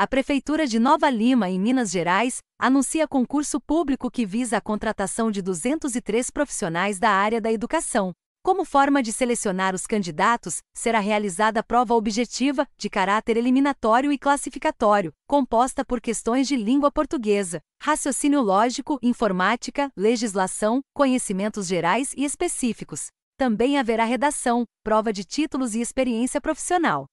A Prefeitura de Nova Lima, em Minas Gerais, anuncia concurso público que visa a contratação de 203 profissionais da área da educação. Como forma de selecionar os candidatos, será realizada prova objetiva, de caráter eliminatório e classificatório, composta por questões de língua portuguesa, raciocínio lógico, informática, legislação, conhecimentos gerais e específicos. Também haverá redação, prova de títulos e experiência profissional.